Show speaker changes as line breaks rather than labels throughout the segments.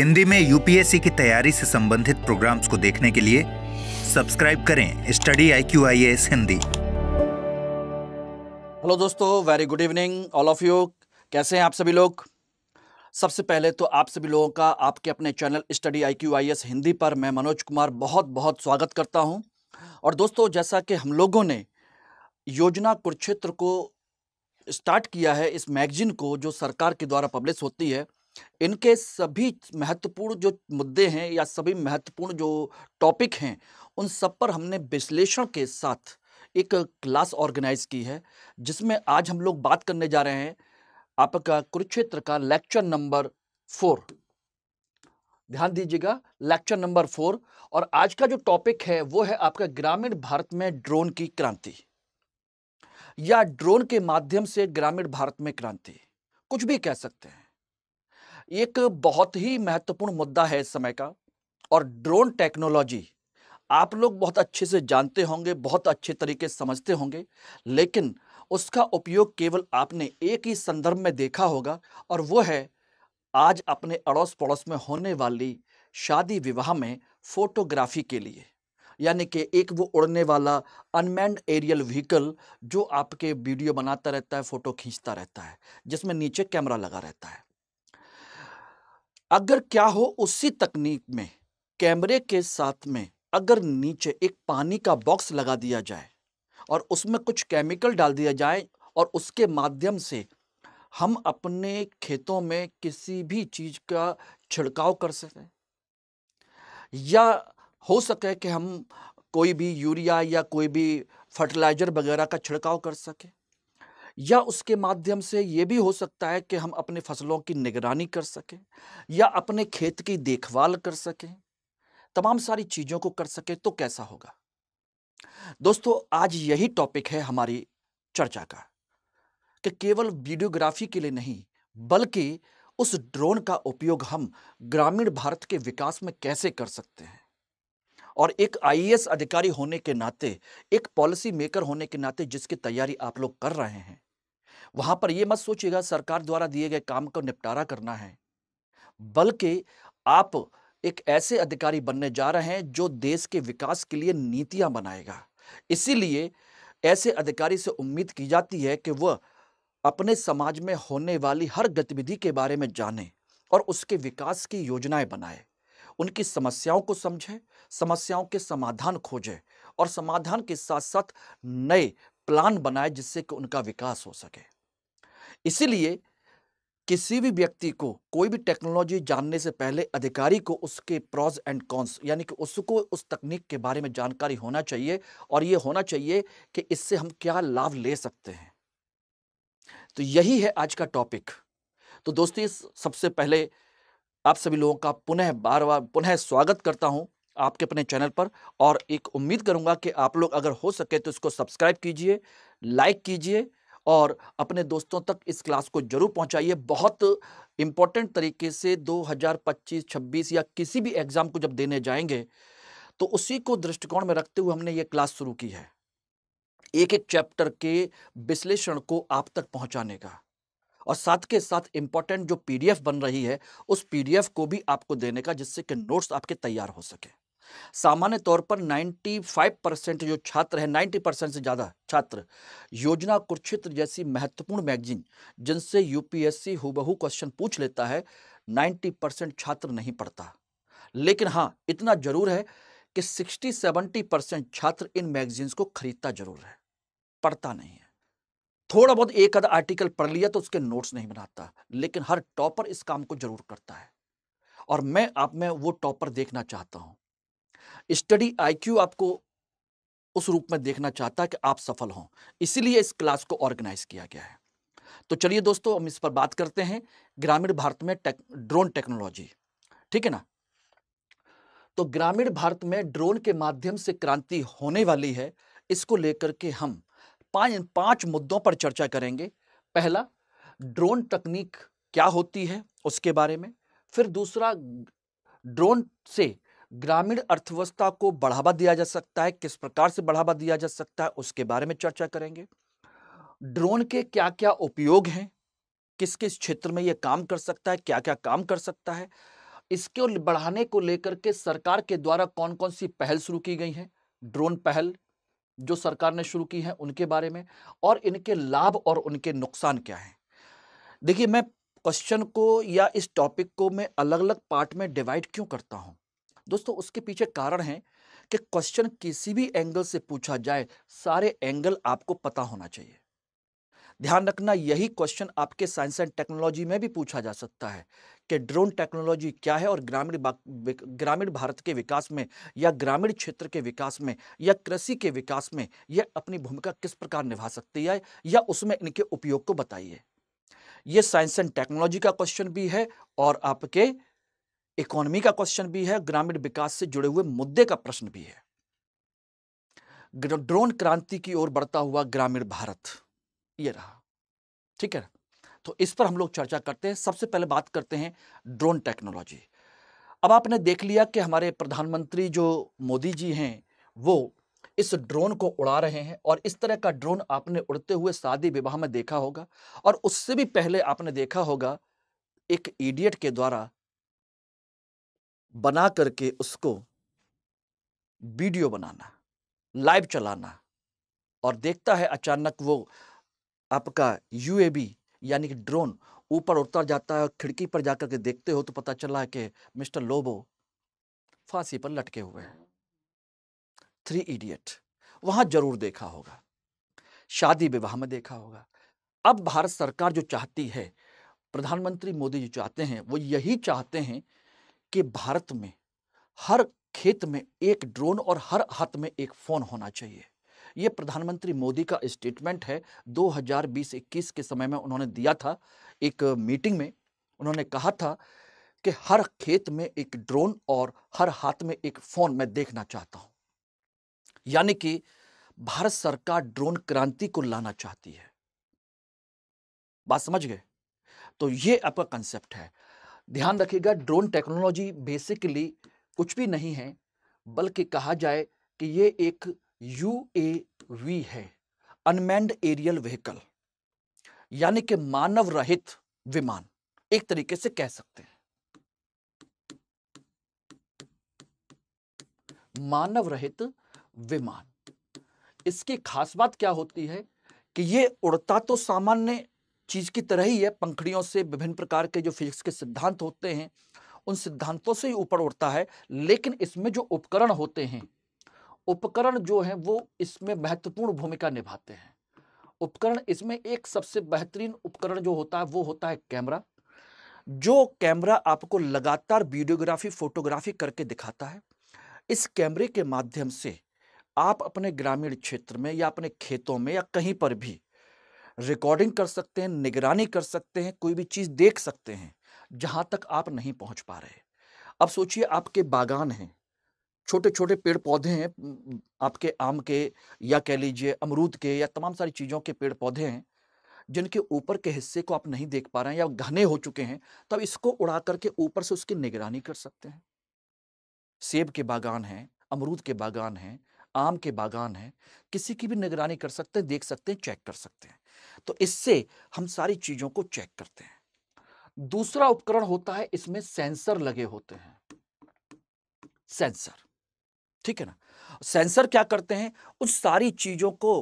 हिंदी में यूपीएससी की तैयारी से संबंधित प्रोग्राम्स को देखने के लिए सब्सक्राइब करें study I Q I S Hindi hello दोस्तों very good evening all of you कैसे हैं आप सभी लोग सबसे पहले तो आप सभी लोगों का आपके अपने channel study I Q I S Hindi पर मैं मनोज कुमार बहुत बहुत स्वागत करता हूं और दोस्तों जैसा कि हम लोगों ने योजना कुरुक्षेत्र को स्टार्ट किया है इस मैगजीन को जो सरकार के द्वारा पब्लिश होती है इनके सभी महत्वपूर्ण जो मुद्दे हैं या सभी महत्वपूर्ण जो टॉपिक हैं उन सब पर हमने विश्लेषण के साथ एक क्लास ऑर्गेनाइज की है जिसमें आज हम लोग बात करने जा रहे हैं आपका कुरुक्षेत्र का लेक्चर नंबर फोर ध्यान दीजिएगा लेक्चर नंबर फोर और आज का जो टॉपिक है वो है आपका ग्रामीण भारत में ड्रोन की क्रांति या ड्रोन के माध्यम से ग्रामीण भारत में क्रांति कुछ भी कह सकते हैं एक बहुत ही महत्वपूर्ण मुद्दा है इस समय का और ड्रोन टेक्नोलॉजी आप लोग बहुत अच्छे से जानते होंगे बहुत अच्छे तरीके से समझते होंगे लेकिन उसका उपयोग केवल आपने एक ही संदर्भ में देखा होगा और वो है आज अपने अड़ोस पड़ोस में होने वाली शादी विवाह में फोटोग्राफी के लिए यानी कि एक वो उड़ने वाला अनमैंड एरियल व्हीकल जो आपके वीडियो बनाता रहता है फ़ोटो खींचता रहता है जिसमें नीचे कैमरा लगा रहता है अगर क्या हो उसी तकनीक में कैमरे के साथ में अगर नीचे एक पानी का बॉक्स लगा दिया जाए और उसमें कुछ केमिकल डाल दिया जाए और उसके माध्यम से हम अपने खेतों में किसी भी चीज़ का छिड़काव कर सकें या हो सके कि हम कोई भी यूरिया या कोई भी फर्टिलाइज़र वगैरह का छिड़काव कर सकें या उसके माध्यम से ये भी हो सकता है कि हम अपने फसलों की निगरानी कर सकें या अपने खेत की देखभाल कर सकें तमाम सारी चीज़ों को कर सकें तो कैसा होगा दोस्तों आज यही टॉपिक है हमारी चर्चा का कि केवल वीडियोग्राफी के लिए नहीं बल्कि उस ड्रोन का उपयोग हम ग्रामीण भारत के विकास में कैसे कर सकते हैं और एक आईएएस अधिकारी होने के नाते एक पॉलिसी मेकर होने के नाते जिसकी तैयारी आप लोग कर रहे हैं वहाँ पर ये मत सोचिएगा सरकार द्वारा दिए गए काम का निपटारा करना है बल्कि आप एक ऐसे अधिकारी बनने जा रहे हैं जो देश के विकास के लिए नीतियां बनाएगा इसीलिए ऐसे अधिकारी से उम्मीद की जाती है कि वह अपने समाज में होने वाली हर गतिविधि के बारे में जाने और उसके विकास की योजनाएं बनाए उनकी समस्याओं को समझें समस्याओं के समाधान खोजें और समाधान के साथ साथ नए प्लान बनाए जिससे कि उनका विकास हो सके इसीलिए किसी भी व्यक्ति को कोई भी टेक्नोलॉजी जानने से पहले अधिकारी को उसके प्रॉज एंड कॉन्स यानी कि उसको उस तकनीक के बारे में जानकारी होना चाहिए और ये होना चाहिए कि इससे हम क्या लाभ ले सकते हैं तो यही है आज का टॉपिक तो दोस्ती सबसे पहले आप सभी लोगों का पुनः बार बार पुनः स्वागत करता हूं आपके अपने चैनल पर और एक उम्मीद करूंगा कि आप लोग अगर हो सके तो इसको सब्सक्राइब कीजिए लाइक कीजिए और अपने दोस्तों तक इस क्लास को जरूर पहुंचाइए बहुत इम्पॉर्टेंट तरीके से 2025 26 या किसी भी एग्ज़ाम को जब देने जाएंगे तो उसी को दृष्टिकोण में रखते हुए हमने ये क्लास शुरू की है एक एक चैप्टर के विश्लेषण को आप तक पहुंचाने का और साथ के साथ इम्पॉर्टेंट जो पीडीएफ बन रही है उस पीडीएफ को भी आपको देने का जिससे कि नोट्स आपके तैयार हो सके सामान्य तौर पर 95 परसेंट जो छात्र हैं 90 परसेंट से ज़्यादा छात्र योजना कुरुक्षेत्र जैसी महत्वपूर्ण मैगजीन जिनसे यूपीएससी हुबहू क्वेश्चन पूछ लेता है 90 परसेंट छात्र नहीं पढ़ता लेकिन हाँ इतना जरूर है कि 60-70 परसेंट छात्र इन मैगजीन्स को खरीदता जरूर है पढ़ता नहीं है थोड़ा बहुत एक आधा आर्टिकल पढ़ लिया तो उसके नोट्स नहीं बनाता लेकिन हर टॉपर इस काम को जरूर करता है और मैं आप में वो टॉपर देखना चाहता हूँ स्टडी आईक्यू आपको उस रूप में देखना चाहता है कि आप सफल हों इसीलिए इस क्लास को ऑर्गेनाइज किया गया है तो चलिए दोस्तों हम इस पर बात करते हैं ग्रामीण भारत में टेक, ड्रोन टेक्नोलॉजी ठीक है ना तो ग्रामीण भारत में ड्रोन के माध्यम से क्रांति होने वाली है इसको लेकर के हम पांच पांच मुद्दों पर चर्चा करेंगे पहला ड्रोन तकनीक क्या होती है उसके बारे में फिर दूसरा ड्रोन से ग्रामीण अर्थव्यवस्था को बढ़ावा दिया जा सकता है किस प्रकार से बढ़ावा दिया जा सकता है उसके बारे में चर्चा करेंगे ड्रोन के क्या क्या उपयोग हैं किस किस क्षेत्र में ये काम कर सकता है क्या क्या काम कर सकता है इसके बढ़ाने को लेकर के सरकार के द्वारा कौन कौन सी पहल शुरू की गई हैं ड्रोन पहल जो सरकार ने शुरू की है उनके बारे में और इनके लाभ और उनके नुकसान क्या हैं देखिए मैं क्वेश्चन को या इस टॉपिक को मैं अलग अलग पार्ट में डिवाइड क्यों करता हूँ दोस्तों उसके पीछे कारण है कि क्वेश्चन किसी भी एंगल से पूछा जाए सारे एंगल आपको पता होना चाहिए ध्यान रखना यही क्वेश्चन आपके साइंस एंड टेक्नोलॉजी में भी पूछा जा सकता है कि ड्रोन टेक्नोलॉजी क्या है और ग्रामीण ग्रामीण भारत के विकास में या ग्रामीण क्षेत्र के विकास में या कृषि के विकास में यह अपनी भूमिका किस प्रकार निभा सकती है या उसमें इनके उपयोग को बताइए यह साइंस एंड टेक्नोलॉजी का क्वेश्चन भी है और आपके इकोनॉमी का क्वेश्चन भी है ग्रामीण विकास से जुड़े हुए मुद्दे का प्रश्न भी है ड्रोन क्रांति की ओर बढ़ता हुआ ग्रामीण भारत ये रहा ठीक है तो इस पर हम लोग चर्चा करते हैं सबसे पहले बात करते हैं ड्रोन टेक्नोलॉजी अब आपने देख लिया कि हमारे प्रधानमंत्री जो मोदी जी हैं वो इस ड्रोन को उड़ा रहे हैं और इस तरह का ड्रोन आपने उड़ते हुए शादी विवाह में देखा होगा और उससे भी पहले आपने देखा होगा एक इडियट के द्वारा बना करके उसको वीडियो बनाना लाइव चलाना और देखता है अचानक वो आपका यूएबी यानी कि ड्रोन ऊपर उतर जाता है और खिड़की पर जाकर के देखते हो तो पता चला कि मिस्टर लोबो फांसी पर लटके हुए हैं थ्री इडियट वहां जरूर देखा होगा शादी विवाह में देखा होगा अब भारत सरकार जो चाहती है प्रधानमंत्री मोदी जी चाहते हैं वो यही चाहते हैं कि भारत में हर खेत में एक ड्रोन और हर हाथ में एक फ़ोन होना चाहिए ये प्रधानमंत्री मोदी का स्टेटमेंट है 2020-21 के समय में उन्होंने दिया था एक मीटिंग में उन्होंने कहा था कि हर खेत में एक ड्रोन और हर हाथ में एक फ़ोन मैं देखना चाहता हूं यानी कि भारत सरकार ड्रोन क्रांति को लाना चाहती है बात समझ गए तो ये आपका कंसेप्ट है ध्यान रखिएगा ड्रोन टेक्नोलॉजी बेसिकली कुछ भी नहीं है बल्कि कहा जाए कि ये एक यूएवी है अनमैंड एरियल व्हीकल यानी कि मानव रहित विमान एक तरीके से कह सकते हैं मानव रहित विमान इसकी खास बात क्या होती है कि ये उड़ता तो सामान्य चीज़ की तरह ही है पंखड़ियों से विभिन्न प्रकार के जो फिजिक्स के सिद्धांत होते हैं उन सिद्धांतों से ही ऊपर उठता है लेकिन इसमें जो उपकरण होते हैं उपकरण जो है वो इसमें महत्वपूर्ण भूमिका निभाते हैं उपकरण इसमें एक सबसे बेहतरीन उपकरण जो होता है वो होता है कैमरा जो कैमरा आपको लगातार वीडियोग्राफी फोटोग्राफी करके दिखाता है इस कैमरे के माध्यम से आप अपने ग्रामीण क्षेत्र में या अपने खेतों में या कहीं पर भी रिकॉर्डिंग कर सकते हैं निगरानी कर सकते हैं कोई भी चीज़ देख सकते हैं जहाँ तक आप नहीं पहुँच पा रहे अब सोचिए आपके बागान हैं छोटे छोटे पेड़ पौधे हैं आपके आम के या कह लीजिए अमरूद के या तमाम सारी चीज़ों के पेड़ पौधे हैं जिनके ऊपर के हिस्से को आप नहीं देख पा रहे हैं या घने हो चुके हैं तब तो इसको उड़ा करके ऊपर से उसकी निगरानी कर सकते हैं सेब के बागान हैं अमरूद के बागान हैं आम के बागान हैं किसी की भी निगरानी कर सकते हैं देख सकते हैं चेक कर सकते हैं तो इससे हम सारी चीज़ों को चेक करते हैं दूसरा उपकरण होता है इसमें सेंसर लगे होते हैं सेंसर ठीक है ना सेंसर क्या करते हैं उस सारी चीज़ों को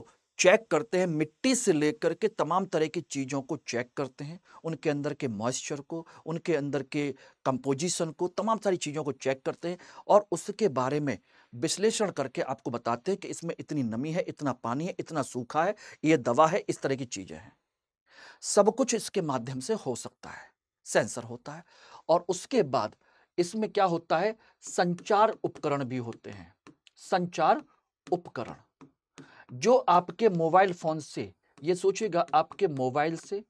चेक करते हैं मिट्टी से लेकर के तमाम तरह की चीज़ों को चेक करते हैं उनके अंदर के मॉइस्चर को उनके अंदर के कंपोजिशन को तमाम सारी चीज़ों को चेक करते हैं और उसके बारे में विश्लेषण करके आपको बताते हैं कि इसमें इतनी नमी है इतना पानी है इतना सूखा है ये दवा है इस तरह की चीज़ें हैं सब कुछ इसके माध्यम से हो सकता है सेंसर होता है और उसके बाद इसमें क्या होता है संचार उपकरण भी होते हैं संचार उपकरण जो आपके मोबाइल फोन से ये सोचिएगा आपके मोबाइल से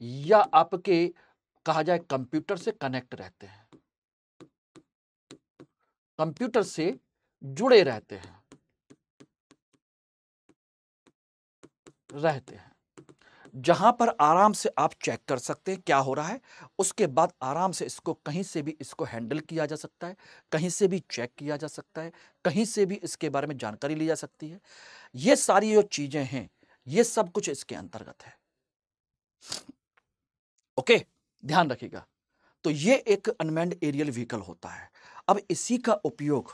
या आपके कहा जाए कंप्यूटर से कनेक्ट रहते हैं कंप्यूटर से जुड़े रहते हैं रहते हैं जहां पर आराम से आप चेक कर सकते हैं क्या हो रहा है उसके बाद आराम से इसको कहीं से भी इसको हैंडल किया जा सकता है कहीं से भी चेक किया जा सकता है कहीं से भी इसके बारे में जानकारी ली जा सकती है ये सारी जो चीज़ें हैं ये सब कुछ इसके अंतर्गत है ओके ध्यान रखिएगा तो ये एक अनमेंड एरियल व्हीकल होता है अब इसी का उपयोग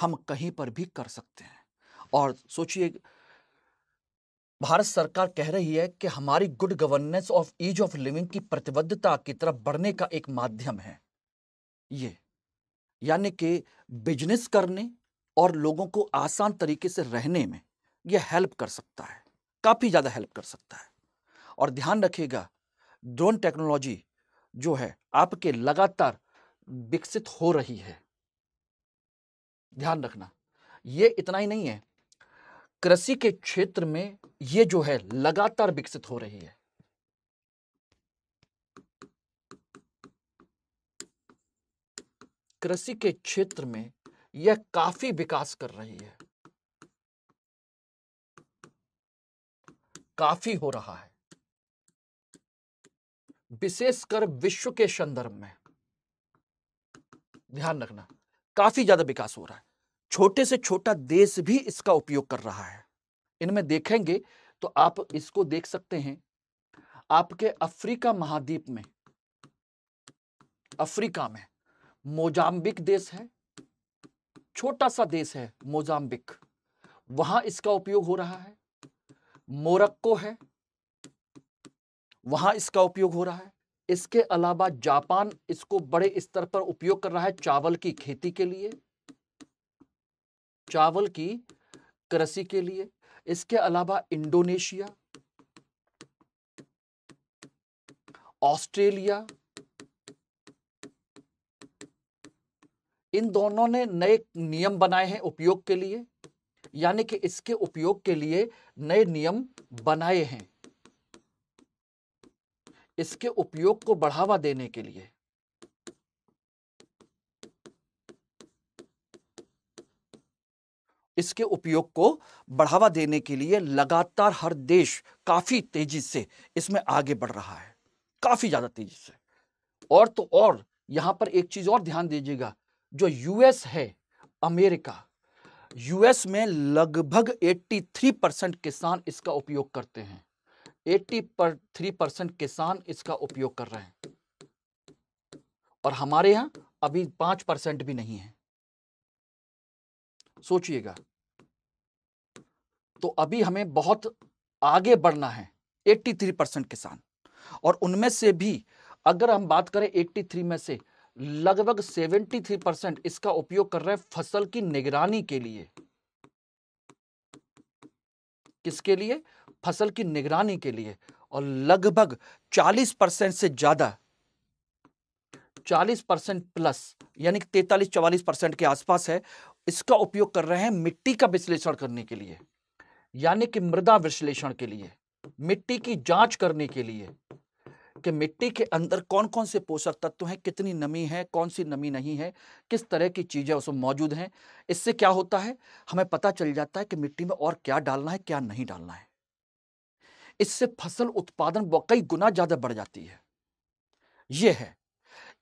हम कहीं पर भी कर सकते हैं और सोचिए भारत सरकार कह रही है कि हमारी good governance of ease of living की प्रतिबद्धता की तरफ बढ़ने का एक माध्यम है ये यानी कि बिजनेस करने और लोगों को आसान तरीके से रहने में यह हेल्प कर सकता है काफ़ी ज़्यादा हेल्प कर सकता है और ध्यान रखिएगा ड्रोन टेक्नोलॉजी जो है आपके लगातार विकसित हो रही है ध्यान रखना ये इतना ही नहीं है कृषि के क्षेत्र में ये जो है लगातार विकसित हो रही है कृषि के क्षेत्र में यह काफी विकास कर रही है काफी हो रहा है विशेषकर विश्व के संदर्भ में ध्यान रखना काफी ज्यादा विकास हो रहा है छोटे से छोटा देश भी इसका उपयोग कर रहा है इनमें देखेंगे तो आप इसको देख सकते हैं आपके अफ्रीका महाद्वीप में अफ्रीका में मोजाम्बिक देश है छोटा सा देश है मोजाम्बिक वहां इसका उपयोग हो रहा है मोरक्को है वहां इसका उपयोग हो रहा है इसके अलावा जापान इसको बड़े स्तर पर उपयोग कर रहा है चावल की खेती के लिए चावल की कृषि के लिए इसके अलावा इंडोनेशिया ऑस्ट्रेलिया इन दोनों ने नए नियम बनाए हैं उपयोग के लिए यानी कि इसके उपयोग के लिए नए नियम बनाए हैं इसके उपयोग को बढ़ावा देने के लिए इसके उपयोग को बढ़ावा देने के लिए लगातार हर देश काफ़ी तेज़ी से इसमें आगे बढ़ रहा है काफ़ी ज़्यादा तेज़ी से और तो और यहां पर एक चीज़ और ध्यान दीजिएगा जो यूएस है अमेरिका यूएस में लगभग 83 परसेंट किसान इसका उपयोग करते हैं 83 पर थ्री परसेंट किसान इसका उपयोग कर रहे हैं और हमारे यहां अभी पांच परसेंट भी नहीं है सोचिएगा तो अभी हमें बहुत आगे बढ़ना है 83 परसेंट किसान और उनमें से भी अगर हम बात करें 83 में से लगभग 73 परसेंट इसका उपयोग कर रहे हैं फसल की निगरानी के लिए किसके लिए फसल की निगरानी के लिए और लगभग 40 परसेंट से ज्यादा 40 परसेंट प्लस यानी कि 43 परसेंट के आसपास है इसका उपयोग कर रहे हैं मिट्टी का विश्लेषण करने के लिए यानी कि मृदा विश्लेषण के लिए मिट्टी की जांच करने के लिए कि मिट्टी के अंदर कौन कौन से पोषक तत्व हैं कितनी नमी है कौन सी नमी नहीं है किस तरह की चीज़ें उसमें मौजूद हैं इससे क्या होता है हमें पता चल जाता है कि मिट्टी में और क्या डालना है क्या नहीं डालना है इससे फसल उत्पादन कई गुना ज़्यादा बढ़ जाती है ये है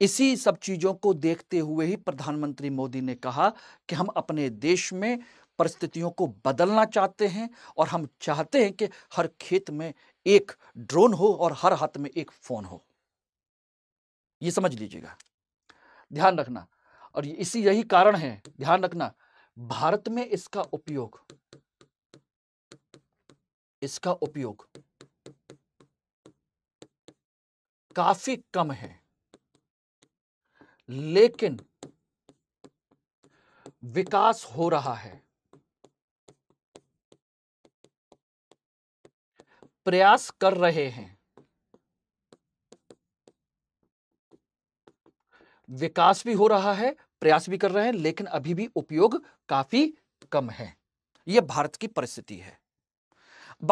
इसी सब चीज़ों को देखते हुए ही प्रधानमंत्री मोदी ने कहा कि हम अपने देश में परिस्थितियों को बदलना चाहते हैं और हम चाहते हैं कि हर खेत में एक ड्रोन हो और हर हाथ में एक फ़ोन हो ये समझ लीजिएगा ध्यान रखना और इसी यही कारण है ध्यान रखना भारत में इसका उपयोग इसका उपयोग काफी कम है लेकिन विकास हो रहा है प्रयास कर रहे हैं विकास भी हो रहा है प्रयास भी कर रहे हैं लेकिन अभी भी उपयोग काफी कम है यह भारत की परिस्थिति है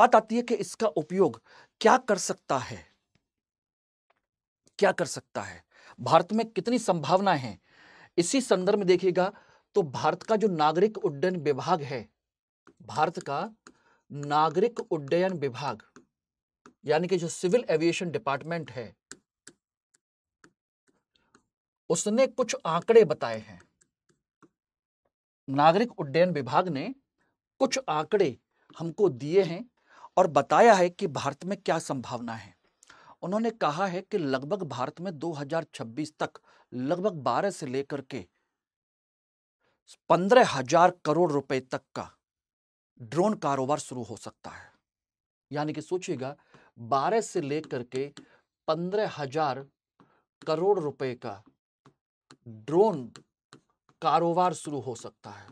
बात आती है कि इसका उपयोग क्या कर सकता है क्या कर सकता है भारत में कितनी संभावना है इसी संदर्भ में देखिएगा तो भारत का जो नागरिक उड्डयन विभाग है भारत का नागरिक उड्डयन विभाग यानी कि जो सिविल एविएशन डिपार्टमेंट है उसने कुछ आंकड़े बताए हैं नागरिक उड्डयन विभाग ने कुछ आंकड़े हमको दिए हैं और बताया है कि भारत में क्या संभावना है उन्होंने कहा है कि लगभग भारत में 2026 तक लगभग 12 से लेकर के पंद्रह हजार करोड़ रुपए तक का ड्रोन कारोबार शुरू हो सकता है यानी कि सोचिएगा बारह से लेकर के पंद्रह हजार करोड़ रुपए का ड्रोन कारोबार शुरू हो सकता है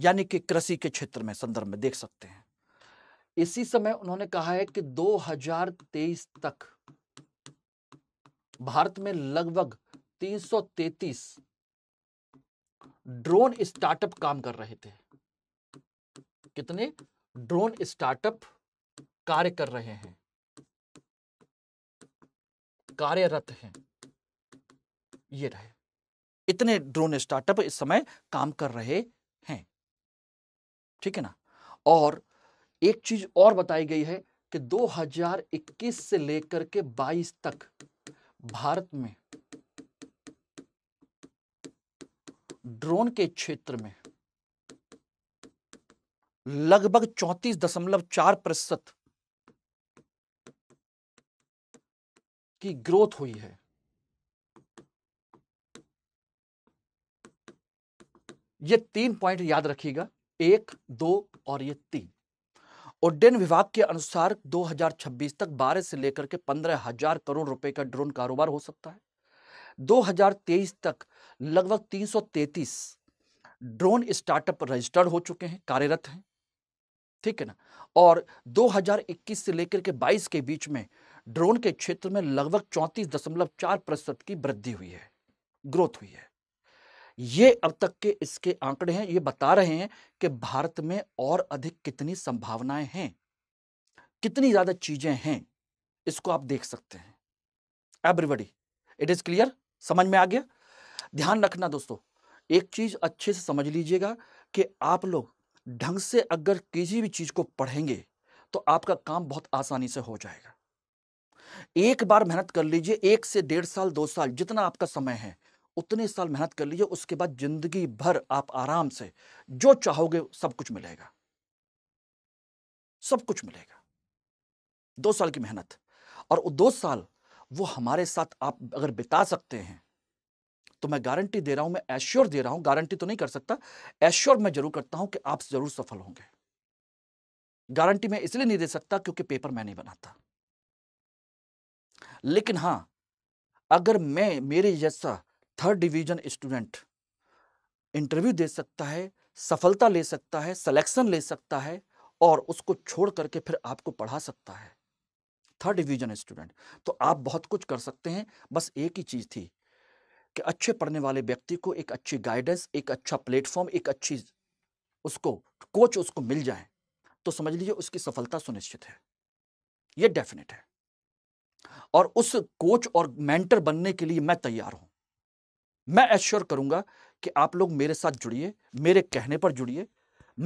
यानी कि कृषि के क्षेत्र में संदर्भ में देख सकते हैं इसी समय उन्होंने कहा है कि 2023 तक भारत में लगभग 333 ड्रोन स्टार्टअप काम कर रहे थे कितने ड्रोन स्टार्टअप कार्य कर रहे हैं कार्यरत हैं ये रहे इतने ड्रोन स्टार्टअप इस समय काम कर रहे हैं ठीक है ना और एक चीज और बताई गई है कि 2021 से लेकर के 22 तक भारत में ड्रोन के क्षेत्र में लगभग चौंतीस दशमलव चार प्रतिशत की ग्रोथ हुई है ये तीन पॉइंट याद रखिएगा एक दो और ये तीन उड्डयन विभाग के अनुसार 2026 तक 12 से लेकर के पंद्रह हजार करोड़ रुपए का ड्रोन कारोबार हो सकता है 2023 तक लगभग 333 ड्रोन स्टार्टअप रजिस्टर्ड हो चुके हैं कार्यरत हैं ठीक है ना और 2021 से लेकर के 22 के बीच में ड्रोन के क्षेत्र में लगभग चौंतीस दशमलव चार प्रतिशत की वृद्धि हुई है ग्रोथ हुई है ये अब तक के इसके आंकड़े हैं ये बता रहे हैं कि भारत में और अधिक कितनी संभावनाएं हैं कितनी ज्यादा चीजें हैं इसको आप देख सकते हैं एवरीबडी इट इज क्लियर समझ में आ गया ध्यान रखना दोस्तों एक चीज अच्छे से समझ लीजिएगा कि आप लोग ढंग से अगर किसी भी चीज़ को पढ़ेंगे तो आपका काम बहुत आसानी से हो जाएगा एक बार मेहनत कर लीजिए एक से डेढ़ साल दो साल जितना आपका समय है उतने साल मेहनत कर लीजिए उसके बाद जिंदगी भर आप आराम से जो चाहोगे सब कुछ मिलेगा सब कुछ मिलेगा दो साल की मेहनत और वो दो साल वो हमारे साथ आप अगर बिता सकते हैं तो मैं गारंटी दे रहा हूं मैं एश्योर दे रहा हूं गारंटी तो नहीं कर सकता एश्योर मैं जरूर करता हूं कि आप जरूर सफल होंगे गारंटी मैं इसलिए नहीं दे सकता क्योंकि पेपर मैं नहीं बनाता लेकिन हां अगर मैं मेरे जैसा थर्ड डिवीजन स्टूडेंट इंटरव्यू दे सकता है सफलता ले सकता है सिलेक्शन ले सकता है और उसको छोड़ करके फिर आपको पढ़ा सकता है थर्ड डिवीजन स्टूडेंट तो आप बहुत कुछ कर सकते हैं बस एक ही चीज़ थी कि अच्छे पढ़ने वाले व्यक्ति को एक अच्छी गाइडेंस एक अच्छा प्लेटफॉर्म एक अच्छी उसको कोच उसको मिल जाए तो समझ लीजिए उसकी सफलता सुनिश्चित है ये डेफिनेट है और उस कोच और मेंटर बनने के लिए मैं तैयार हूं मैं एश्योर करूंगा कि आप लोग मेरे साथ जुड़िए मेरे कहने पर जुड़िए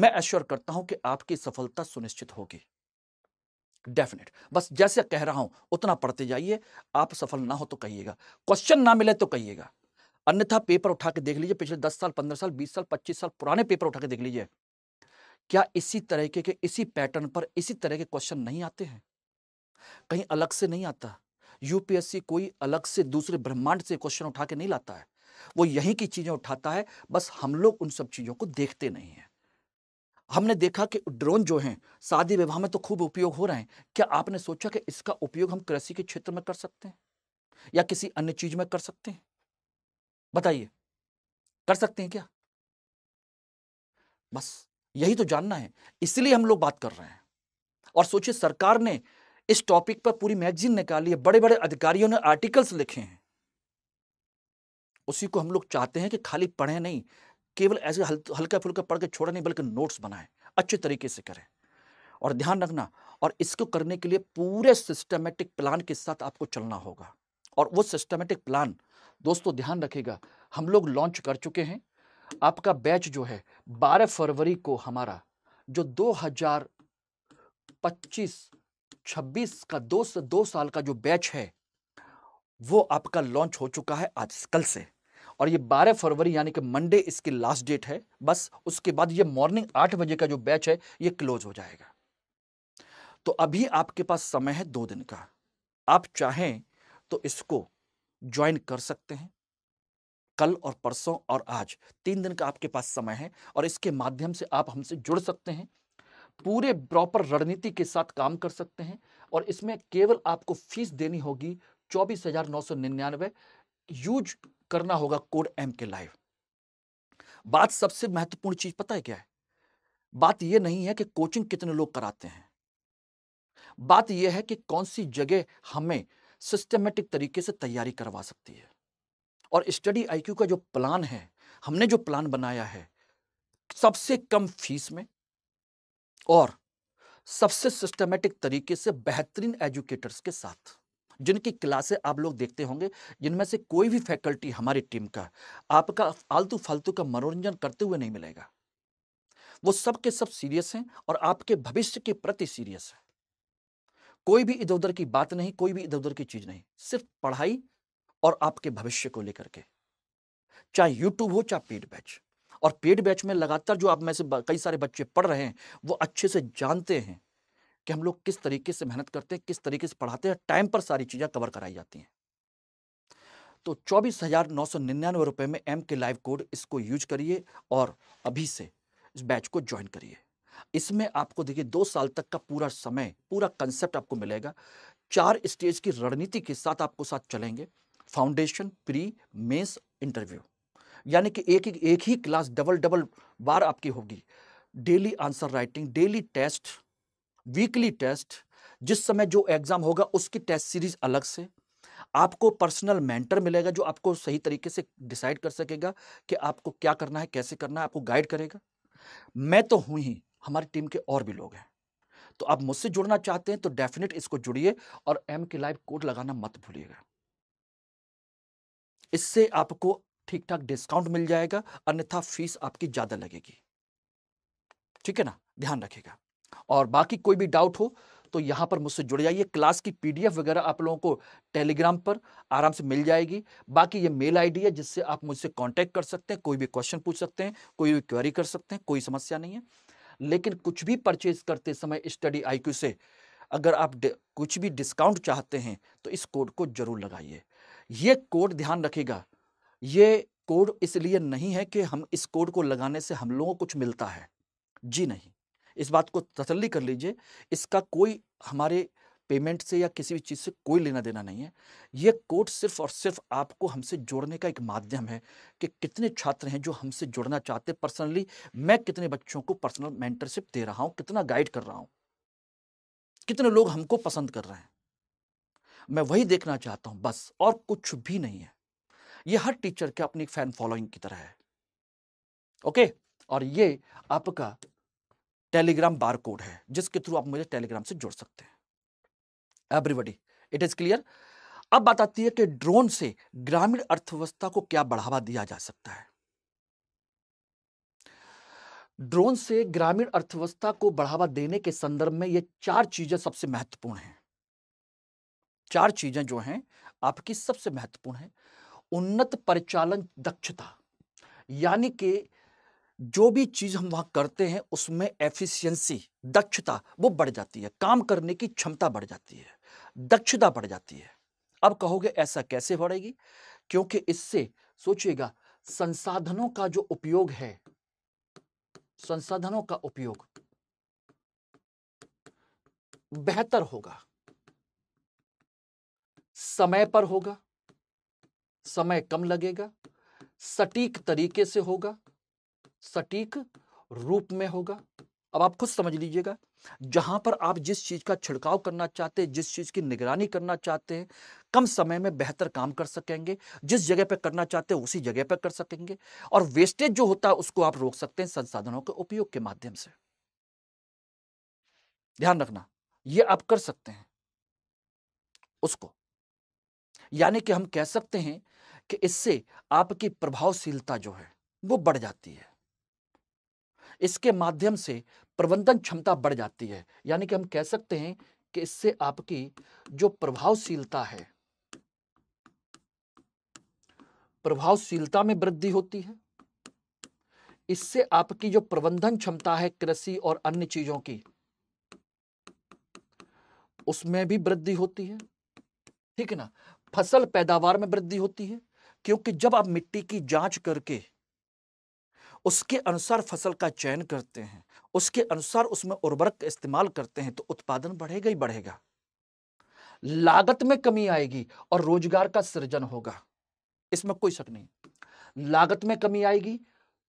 मैं एश्योर करता हूं कि आपकी सफलता सुनिश्चित होगी डेफिनेट बस जैसे कह रहा हूं उतना पढ़ते जाइए आप सफल ना हो तो कहिएगा क्वेश्चन ना मिले तो कहिएगा अन्यथा पेपर उठा के देख लीजिए पिछले दस साल पंद्रह साल बीस साल पच्चीस साल पुराने पेपर उठा के देख लीजिए क्या इसी तरीके के इसी पैटर्न पर इसी तरह के क्वेश्चन नहीं आते हैं कहीं अलग से नहीं आता यूपीएससी कोई अलग से दूसरे ब्रह्मांड से क्वेश्चन उठा के नहीं लाता है वो यहीं की चीज़ें उठाता है बस हम लोग उन सब चीज़ों को देखते नहीं हैं हमने देखा कि ड्रोन जो हैं शादी विवाह में तो खूब उपयोग हो रहे हैं क्या आपने सोचा कि इसका उपयोग हम कृषि के क्षेत्र में कर सकते हैं या किसी अन्य चीज़ में कर सकते हैं बताइए कर सकते हैं क्या बस यही तो जानना है इसलिए हम लोग बात कर रहे हैं और सोचिए सरकार ने इस टॉपिक पर पूरी मैगजीन निकाली है बड़े बड़े अधिकारियों ने आर्टिकल्स लिखे हैं उसी को हम लोग चाहते हैं कि खाली पढ़े नहीं केवल ऐसे हल्का फुल्का पढ़ के छोड़ा नहीं बल्कि नोट्स बनाए अच्छे तरीके से करें और ध्यान रखना और इसको करने के लिए पूरे सिस्टमेटिक प्लान के साथ आपको चलना होगा और वो सिस्टमेटिक प्लान दोस्तों ध्यान रखेगा हम लोग लॉन्च कर चुके हैं आपका बैच जो है 12 फरवरी को हमारा जो 2025 26 का दो से दो साल का जो बैच है वो आपका लॉन्च हो चुका है आज कल से और ये 12 फरवरी यानी कि मंडे इसकी लास्ट डेट है बस उसके बाद ये मॉर्निंग आठ बजे का जो बैच है ये क्लोज हो जाएगा तो अभी आपके पास समय है दो दिन का आप चाहें तो इसको ज्वाइन कर सकते हैं कल और परसों और आज तीन दिन का आपके पास समय है और इसके माध्यम से आप हमसे जुड़ सकते हैं पूरे प्रॉपर रणनीति के साथ काम कर सकते हैं और इसमें केवल आपको फीस देनी होगी चौबीस हजार नौ सौ निन्यानवे यूज करना होगा कोड एम के लाइव बात सबसे महत्वपूर्ण चीज पता है क्या है बात यह नहीं है कि कोचिंग कितने लोग कराते हैं बात यह है कि कौन सी जगह हमें सिस्टमेटिक तरीके से तैयारी करवा सकती है और स्टडी आईक्यू का जो प्लान है हमने जो प्लान बनाया है सबसे कम फीस में और सबसे सिस्टमेटिक तरीके से बेहतरीन एजुकेटर्स के साथ जिनकी क्लासें आप लोग देखते होंगे जिनमें से कोई भी फैकल्टी हमारी टीम का आपका फालतू फालतू का मनोरंजन करते हुए नहीं मिलेगा वो सब के सब सीरियस हैं और आपके भविष्य के प्रति सीरियस हैं कोई भी इधर उधर की बात नहीं कोई भी इधर उधर की चीज नहीं सिर्फ पढ़ाई और आपके भविष्य को लेकर के चाहे यूट्यूब हो चाहे पेड बैच और पेड बैच में लगातार जो आप में से कई सारे बच्चे पढ़ रहे हैं वो अच्छे से जानते हैं कि हम लोग किस तरीके से मेहनत करते हैं किस तरीके से पढ़ाते हैं टाइम पर सारी चीज़ें कवर कराई जाती हैं तो चौबीस हज़ार नौ सौ निन्यानवे रुपए में एम के लाइव कोड इसको यूज करिए और अभी से इस बैच को ज्वाइन करिए इसमें आपको देखिए दो साल तक का पूरा समय पूरा कंसेप्ट आपको मिलेगा चार स्टेज की रणनीति के साथ आपको साथ चलेंगे फाउंडेशन प्री मेंस इंटरव्यू यानी कि एक एक, एक ही क्लास डबल डबल बार आपकी होगी daily answer writing daily test weekly test जिस समय जो एग्ज़ाम होगा उसकी टेस्ट सीरीज अलग से आपको पर्सनल मेंटर मिलेगा जो आपको सही तरीके से डिसाइड कर सकेगा कि आपको क्या करना है कैसे करना है आपको गाइड करेगा मैं तो हूं ही हमारी टीम के और भी लोग हैं तो आप मुझसे जुड़ना चाहते हैं तो डेफिनेट इसको जुड़िए और एम के लाइव कोड लगाना मत भूलिएगा इससे आपको ठीक ठाक डिस्काउंट मिल जाएगा अन्यथा फीस आपकी ज़्यादा लगेगी ठीक है ना ध्यान रखिएगा और बाकी कोई भी डाउट हो तो यहां पर मुझसे जुड़ जाइए क्लास की पीडीएफ वगैरह आप लोगों को टेलीग्राम पर आराम से मिल जाएगी बाकी ये मेल आईडी है जिससे आप मुझसे कांटेक्ट कर सकते हैं कोई भी क्वेश्चन पूछ सकते हैं कोई भी क्वेरी कर सकते हैं कोई समस्या नहीं है लेकिन कुछ भी परचेज करते समय स्टडी आईक्यू से अगर आप कुछ भी डिस्काउंट चाहते हैं तो इस कोड को जरूर लगाइए ये कोड ध्यान रखिएगा ये कोड इसलिए नहीं है कि हम इस कोड को लगाने से हम लोगों को कुछ मिलता है जी नहीं इस बात को तसली कर लीजिए इसका कोई हमारे पेमेंट से या किसी भी चीज़ से कोई लेना देना नहीं है ये कोर्ट सिर्फ और सिर्फ आपको हमसे जोड़ने का एक माध्यम है कि कितने छात्र हैं जो हमसे जुड़ना चाहते पर्सनली मैं कितने बच्चों को पर्सनल मेंटरशिप दे रहा हूँ कितना गाइड कर रहा हूँ कितने लोग हमको पसंद कर रहे हैं मैं वही देखना चाहता हूँ बस और कुछ भी नहीं है ये हर टीचर के अपनी फैन फॉलोइंग की तरह है ओके और ये आपका टेलीग्राम बार कोड है जिसके थ्रू आप मुझे टेलीग्राम से जुड़ सकते हैं एवरीबडी इट इज क्लियर अब बात आती है कि ड्रोन से ग्रामीण अर्थव्यवस्था को क्या बढ़ावा दिया जा सकता है ड्रोन से ग्रामीण अर्थव्यवस्था को बढ़ावा देने के संदर्भ में ये चार चीजें सबसे महत्वपूर्ण हैं चार चीजें जो हैं आपकी सबसे महत्वपूर्ण है उन्नत परिचालन दक्षता यानी कि जो भी चीज हम वहां करते हैं उसमें एफिशिएंसी दक्षता वो बढ़ जाती है काम करने की क्षमता बढ़ जाती है दक्षता बढ़ जाती है अब कहोगे ऐसा कैसे बढ़ेगी क्योंकि इससे सोचिएगा संसाधनों का जो उपयोग है संसाधनों का उपयोग बेहतर होगा समय पर होगा समय कम लगेगा सटीक तरीके से होगा सटीक रूप में होगा अब आप खुद समझ लीजिएगा जहां पर आप जिस चीज़ का छिड़काव करना चाहते हैं जिस चीज़ की निगरानी करना चाहते हैं कम समय में बेहतर काम कर सकेंगे जिस जगह पर करना चाहते हैं उसी जगह पर कर सकेंगे और वेस्टेज जो होता है उसको आप रोक सकते हैं संसाधनों के उपयोग के माध्यम से ध्यान रखना ये आप कर सकते हैं उसको यानी कि हम कह सकते हैं कि इससे आपकी प्रभावशीलता जो है वो बढ़ जाती है इसके माध्यम से प्रबंधन क्षमता बढ़ जाती है यानी कि हम कह सकते हैं कि इससे आपकी जो प्रभावशीलता है प्रभावशीलता में वृद्धि होती है इससे आपकी जो प्रबंधन क्षमता है कृषि और अन्य चीजों की उसमें भी वृद्धि होती है ठीक है ना फसल पैदावार में वृद्धि होती है क्योंकि जब आप मिट्टी की जांच करके उसके अनुसार फसल का चयन करते हैं उसके अनुसार उसमें उर्वरक का इस्तेमाल करते हैं तो उत्पादन बढ़ेगा ही बढ़ेगा लागत में कमी आएगी और रोजगार का सृजन होगा इसमें कोई शक नहीं लागत में कमी आएगी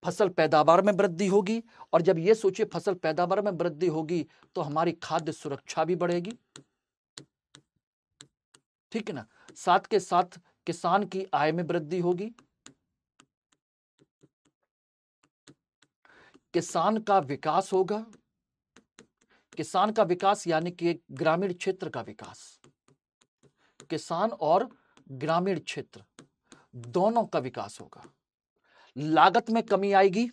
फसल पैदावार में वृद्धि होगी और जब ये सोचिए फसल पैदावार में वृद्धि होगी तो हमारी खाद्य सुरक्षा भी बढ़ेगी ठीक है ना साथ के साथ किसान की आय में वृद्धि होगी किसान का विकास होगा किसान का विकास यानी कि ग्रामीण क्षेत्र का विकास किसान और ग्रामीण क्षेत्र दोनों का विकास होगा लागत में कमी आएगी